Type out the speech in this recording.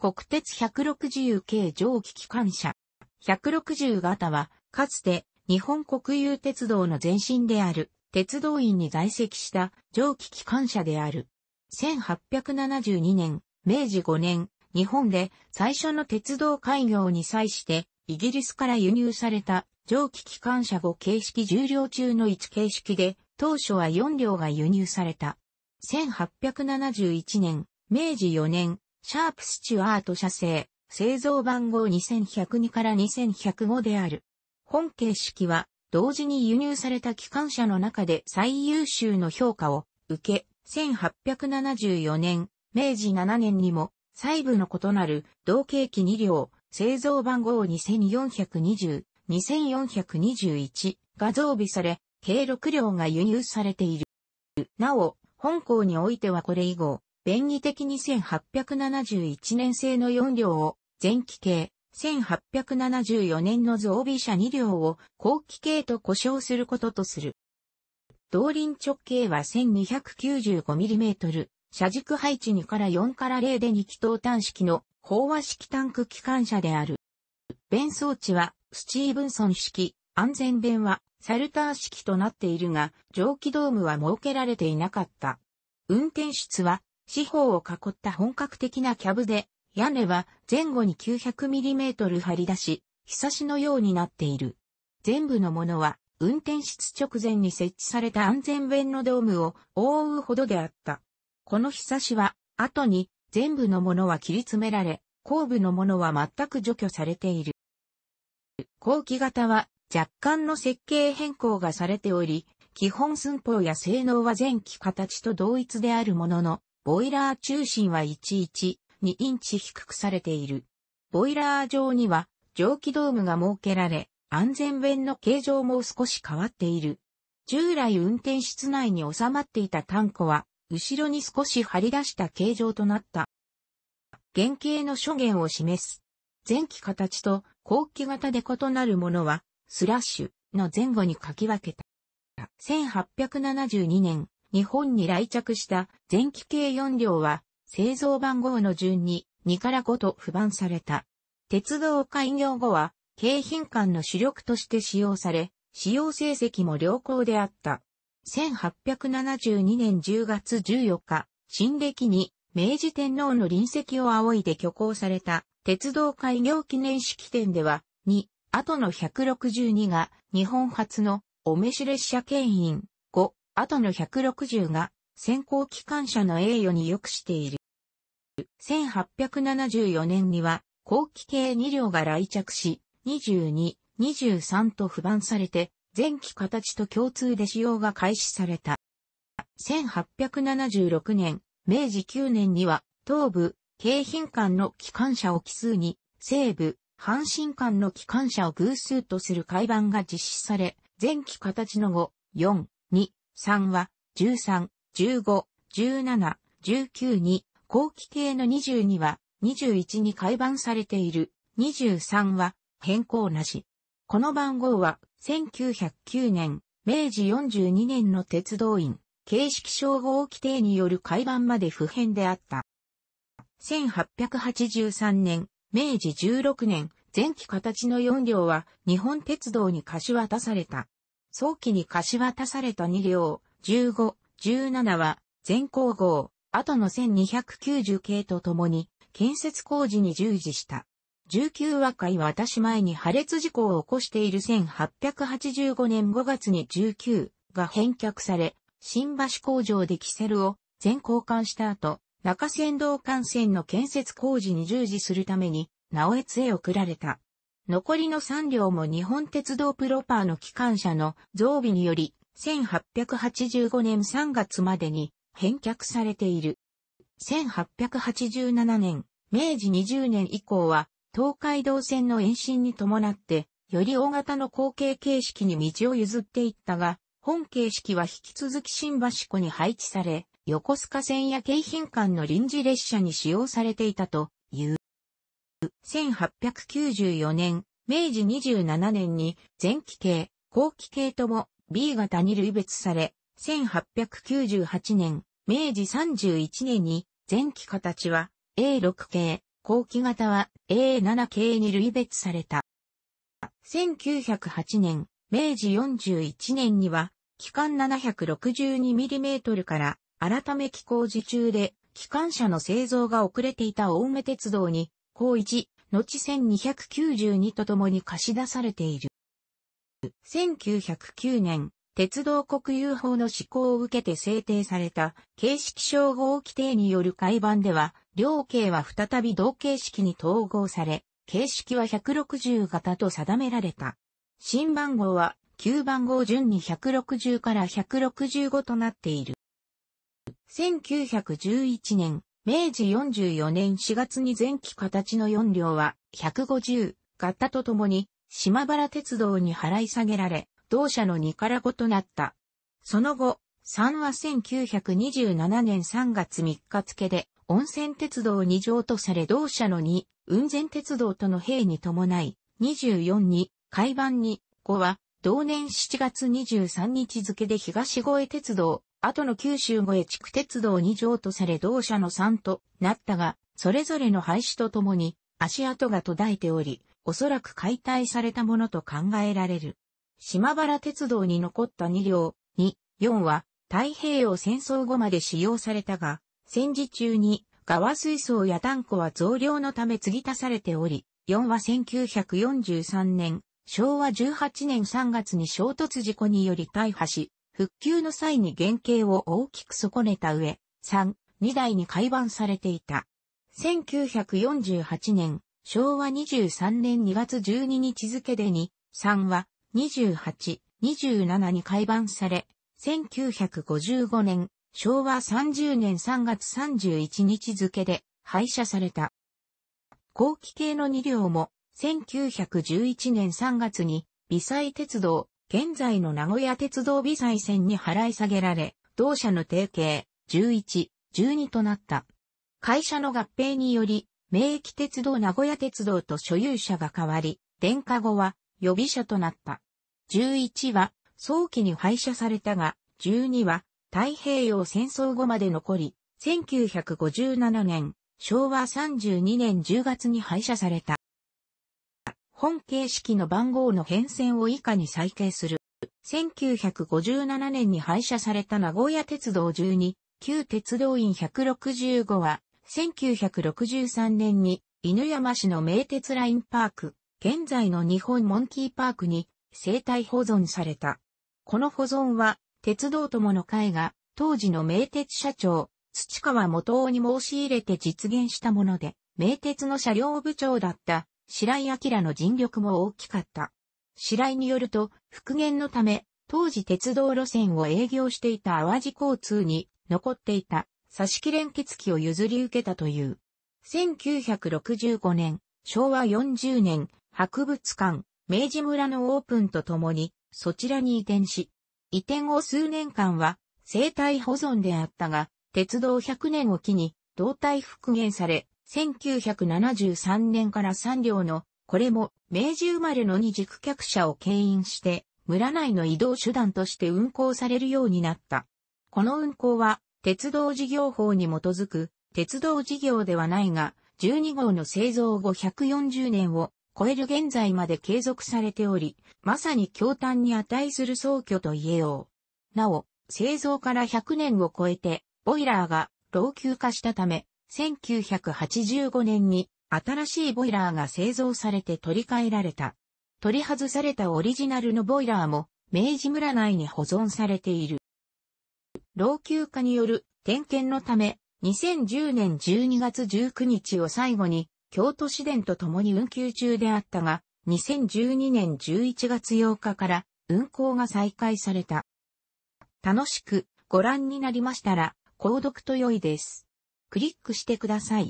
国鉄160系蒸気機関車。160型は、かつて日本国有鉄道の前身である、鉄道院に在籍した蒸気機関車である。1872年、明治5年、日本で最初の鉄道開業に際して、イギリスから輸入された蒸気機関車5形式10両中の1形式で、当初は4両が輸入された。1871年、明治4年、シャープスチュアート社製、製造番号2102から2105である。本形式は、同時に輸入された機関車の中で最優秀の評価を受け、1874年、明治7年にも、細部の異なる同型機2両、製造番号2420、2421が増備され、計6両が輸入されている。なお、本校においてはこれ以後、便宜的に1871年製の4両を前期系、1874年の増備車2両を後期系と呼称することとする。動輪直径は 1295mm、車軸配置2から4から0で2気筒端式の飽和式タンク機関車である。弁装置はスチーブンソン式、安全弁はサルター式となっているが、蒸気ドームは設けられていなかった。運転室は四方を囲った本格的なキャブで、屋根は前後に 900mm 張り出し、ひさしのようになっている。全部のものは、運転室直前に設置された安全弁のドームを覆うほどであった。このひさしは、後に全部のものは切り詰められ、後部のものは全く除去されている。後期型は若干の設計変更がされており、基本寸法や性能は前期形と同一であるものの、ボイラー中心は112インチ低くされている。ボイラー上には蒸気ドームが設けられ、安全弁の形状も少し変わっている。従来運転室内に収まっていたタンクは、後ろに少し張り出した形状となった。原型の諸元を示す。前期形と後期型で異なるものは、スラッシュの前後に書き分けた。1872年、日本に来着した前期計4両は製造番号の順に2から5と不番された。鉄道開業後は京浜間の主力として使用され、使用成績も良好であった。1872年10月14日、新暦に明治天皇の臨席を仰いで挙行された鉄道開業記念式典では、2、後の162が日本初のお召し列車牽引後の160が先行機関車の栄誉に良くしている。1874年には後期系2両が来着し、22、23と不番されて、前期形と共通で使用が開始された。1876年、明治9年には、東部、京浜間の機関車を奇数に、西部、阪神間の機関車を偶数とする改版が実施され、前期形の後、4、3は、13、15、17、19に、後期系の22は、21に改版されている。23は、変更なし。この番号は、1909年、明治42年の鉄道員、形式称号規定による改版まで不変であった。1883年、明治16年、前期形の4両は日本鉄道に貸し渡された。早期に貸し渡された2両、15、17は、全工号、後の1290系と共に、建設工事に従事した。19和会は私前に破裂事故を起こしている1885年5月に19が返却され、新橋工場でキセルを全交換した後、中仙道幹線の建設工事に従事するために、直江津へ送られた。残りの3両も日本鉄道プロパーの機関車の増備により、1885年3月までに返却されている。1887年、明治20年以降は、東海道線の延伸に伴って、より大型の後継形式に道を譲っていったが、本形式は引き続き新橋湖に配置され、横須賀線や京浜間の臨時列車に使用されていたという。1894年、明治27年に前期系、後期系とも B 型に類別され、1898年、明治31年に前期形は A6 系、後期型は A7 系に類別された。1908年、明治41年には、機関 762mm から改め機構時中で、機関車の製造が遅れていた大梅鉄道に高1、後1292とともに貸し出されている。1909年、鉄道国有法の施行を受けて制定された形式称号規定による改版では、両形は再び同形式に統合され、形式は160型と定められた。新番号は9番号順に160から165となっている。1911年、明治44年4月に前期形の4両は150型とともに島原鉄道に払い下げられ、同社の2から5となった。その後、3は1927年3月3日付で温泉鉄道2乗とされ同社の2、雲仙鉄道との兵に伴い、24に、海番に、5は、同年7月23日付で東越鉄道、後の九州越え地区鉄道に条とされ同社の3となったが、それぞれの廃止とともに足跡が途絶えており、おそらく解体されたものと考えられる。島原鉄道に残った2両、2、4は太平洋戦争後まで使用されたが、戦時中に側水槽や炭鉱は増量のため継ぎ足されており、4は1943年、昭和18年3月に衝突事故により大破し、復旧の際に原型を大きく損ねた上、3、2台に改版されていた。1948年、昭和23年2月12日付でに、3は28、27に改版され、1955年、昭和30年3月31日付で廃車された。後期系の2両も1911年3月に微細鉄道現在の名古屋鉄道美祭線に払い下げられ、同社の提携、11、12となった。会社の合併により、名駅鉄道名古屋鉄道と所有者が変わり、電化後は予備車となった。11は早期に廃車されたが、12は太平洋戦争後まで残り、1957年、昭和32年10月に廃車された。本形式の番号の変遷を以下に再掲する。1957年に廃車された名古屋鉄道12、旧鉄道院165は、1963年に犬山市の名鉄ラインパーク、現在の日本モンキーパークに生態保存された。この保存は、鉄道友の会が、当時の名鉄社長、土川元夫に申し入れて実現したもので、名鉄の車両部長だった白井明の尽力も大きかった。白井によると、復元のため、当時鉄道路線を営業していた淡路交通に残っていた差し木連結機を譲り受けたという。1965年、昭和40年、博物館、明治村のオープンとともに、そちらに移転し、移転後数年間は生態保存であったが、鉄道100年を機に、動体復元され、1973年から3両の、これも明治生まれの二軸客車を牽引して、村内の移動手段として運行されるようになった。この運行は、鉄道事業法に基づく、鉄道事業ではないが、12号の製造後140年を超える現在まで継続されており、まさに京端に値する創挙と言えよう。なお、製造から100年を超えて、ボイラーが老朽化したため、1985年に新しいボイラーが製造されて取り替えられた。取り外されたオリジナルのボイラーも明治村内に保存されている。老朽化による点検のため、2010年12月19日を最後に京都市電と共に運休中であったが、2012年11月8日から運行が再開された。楽しくご覧になりましたら、購読と良いです。クリックしてください。